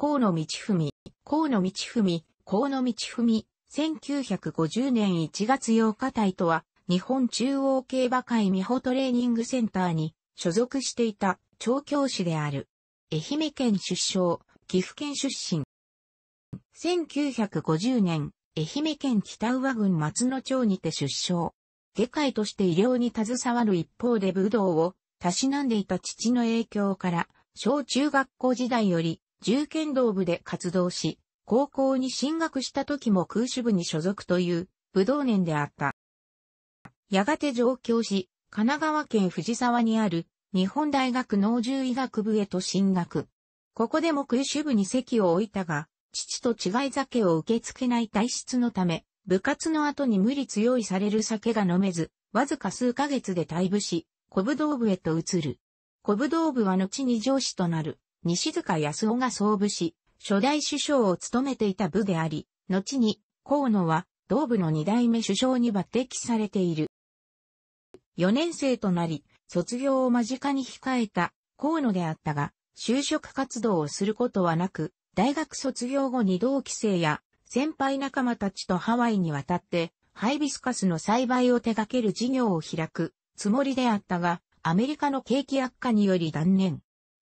河野道文、河野道文、河野道文、1950年1月8日隊とは、日本中央競馬会美穂トレーニングセンターに所属していた調教師である。愛媛県出生、岐阜県出身。1950年、愛媛県北上郡松野町にて出生。外科医として医療に携わる一方で武道を、たしなんでいた父の影響から、小中学校時代より、銃剣道部で活動し、高校に進学した時も空手部に所属という武道年であった。やがて上京し、神奈川県藤沢にある日本大学農獣医学部へと進学。ここでも空手部に席を置いたが、父と違い酒を受け付けない体質のため、部活の後に無理強いされる酒が飲めず、わずか数ヶ月で退部し、古武道部へと移る。古武道部は後に上司となる。西塚康夫が総武し、初代首相を務めていた部であり、後に、河野は、同部の二代目首相に抜擢されている。四年生となり、卒業を間近に控えた河野であったが、就職活動をすることはなく、大学卒業後に同期生や先輩仲間たちとハワイに渡って、ハイビスカスの栽培を手掛ける事業を開くつもりであったが、アメリカの景気悪化により断念。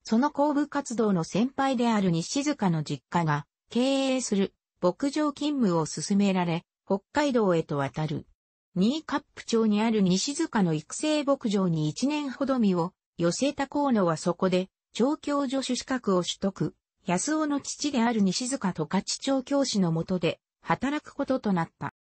その工部活動の先輩である西塚の実家が経営する牧場勤務を進められ、北海道へと渡る。新カップ町にある西塚の育成牧場に1年ほど身を寄せた河野はそこで調教助手資格を取得。安尾の父である西塚と勝調教師のもとで働くこととなった。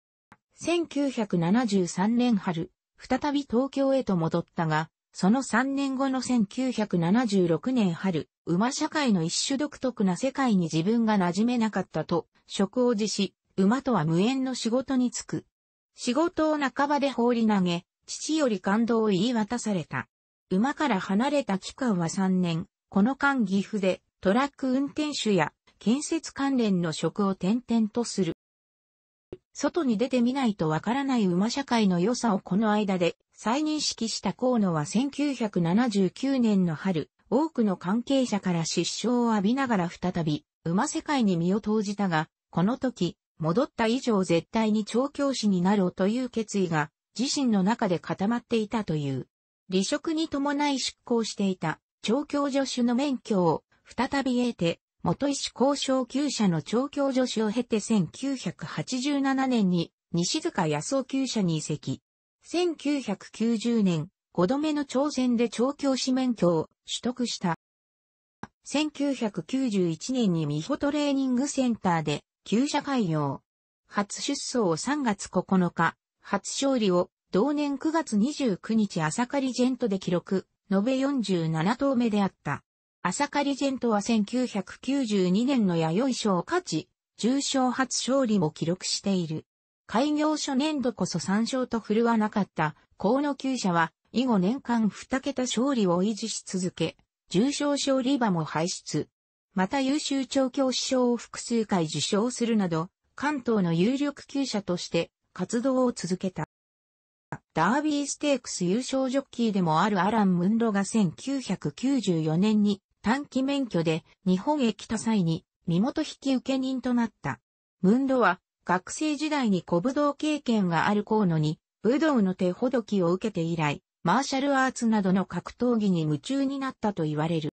1973年春、再び東京へと戻ったが、その3年後の1976年春、馬社会の一種独特な世界に自分が馴染めなかったと、職を辞し、馬とは無縁の仕事に就く。仕事を半ばで放り投げ、父より感動を言い渡された。馬から離れた期間は3年、この間岐阜でトラック運転手や建設関連の職を転々とする。外に出てみないとわからない馬社会の良さをこの間で再認識した河野は1979年の春、多くの関係者から失笑を浴びながら再び、馬世界に身を投じたが、この時、戻った以上絶対に調教師になろうという決意が、自身の中で固まっていたという。離職に伴い出向していた、調教助手の免許を、再び得て、元石交渉級者の調教助手を経て1987年に西塚康夫級者に移籍。1990年、5度目の挑戦で調教師免許を取得した。1991年に美穂トレーニングセンターで、旧社開業。初出走を3月9日、初勝利を同年9月29日朝刈りジェントで記録、延べ47頭目であった。朝カリジェントは1992年の弥生賞を勝ち、重賞初勝利も記録している。開業初年度こそ3勝と振るわなかった、河野球者は、以後年間2桁勝利を維持し続け、重賞勝利馬も輩出。また優秀調教師賞を複数回受賞するなど、関東の有力球者として活動を続けた。ダービーステークス優勝ジョッキーでもあるアラン・ムンロが1994年に短期免許で日本へ来た際に身元引受人となった。ムンドは学生時代に古武道経験がある河野に武道の手ほどきを受けて以来、マーシャルアーツなどの格闘技に夢中になったと言われる。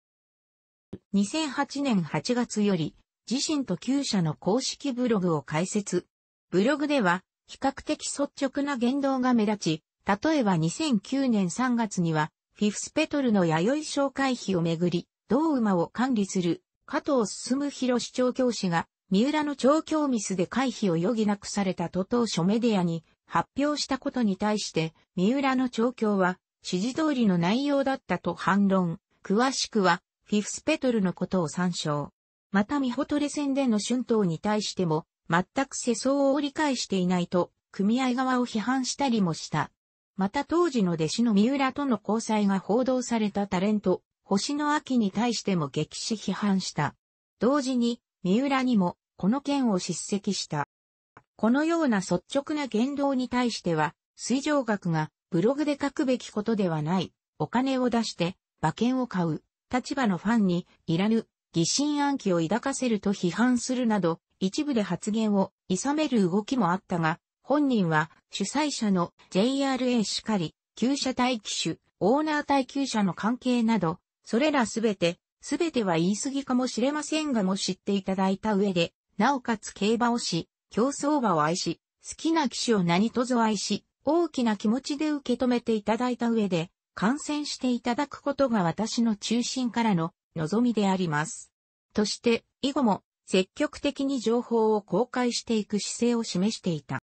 2008年8月より自身と旧社の公式ブログを開設。ブログでは比較的率直な言動が目立ち、例えば2009年3月にはフィフスペトルの弥生紹介費をめぐり、同馬を管理する加藤進広市長教師が、三浦の調教ミスで回避を余儀なくされたと当初メディアに発表したことに対して、三浦の調教は指示通りの内容だったと反論。詳しくは、フィフスペトルのことを参照。また、ミホトレ戦での春闘に対しても、全く世相を理解していないと、組合側を批判したりもした。また当時の弟子の三浦との交際が報道されたタレント、星の秋に対しても激し批判した。同時に、三浦にも、この件を叱責した。このような率直な言動に対しては、水上学がブログで書くべきことではない、お金を出して馬券を買う、立場のファンにいらぬ疑心暗鬼を抱かせると批判するなど、一部で発言を諌める動きもあったが、本人は主催者の JRA しかり、旧車待機種、オーナー耐旧者の関係など、それらすべて、すべては言い過ぎかもしれませんがも知っていただいた上で、なおかつ競馬をし、競争馬を愛し、好きな騎手を何とぞ愛し、大きな気持ちで受け止めていただいた上で、感染していただくことが私の中心からの望みであります。として、以後も積極的に情報を公開していく姿勢を示していた。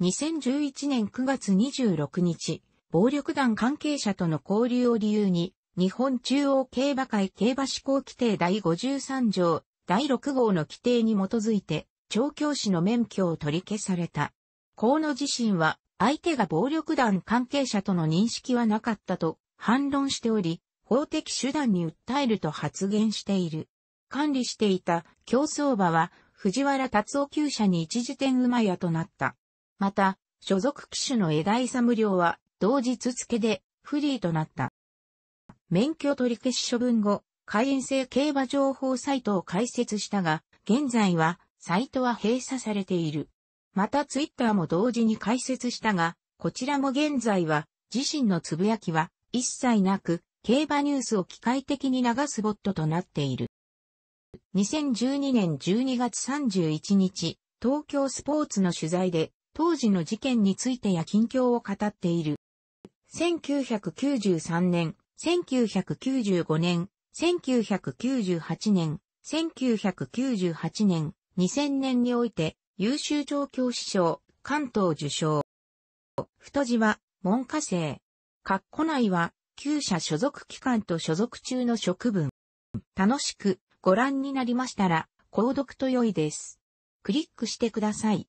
2011年9月26日、暴力団関係者との交流を理由に、日本中央競馬会競馬施行規定第53条第6号の規定に基づいて、調教師の免許を取り消された。河野自身は、相手が暴力団関係者との認識はなかったと反論しており、法的手段に訴えると発言している。管理していた競走馬は藤原達夫厩舎に一時点馬屋となった。また、所属機種の枝無料は同日付でフリーとなった。免許取り消し処分後、会員制競馬情報サイトを開設したが、現在は、サイトは閉鎖されている。またツイッターも同時に開設したが、こちらも現在は、自身のつぶやきは、一切なく、競馬ニュースを機械的に流すボットとなっている。2012年12月31日、東京スポーツの取材で、当時の事件についてや近況を語っている。1993年、1995年、1998年、1998年、2000年において優秀調教師賞、関東受賞。太字は文科生。括弧内は、旧社所属機関と所属中の職分。楽しくご覧になりましたら、購読と良いです。クリックしてください。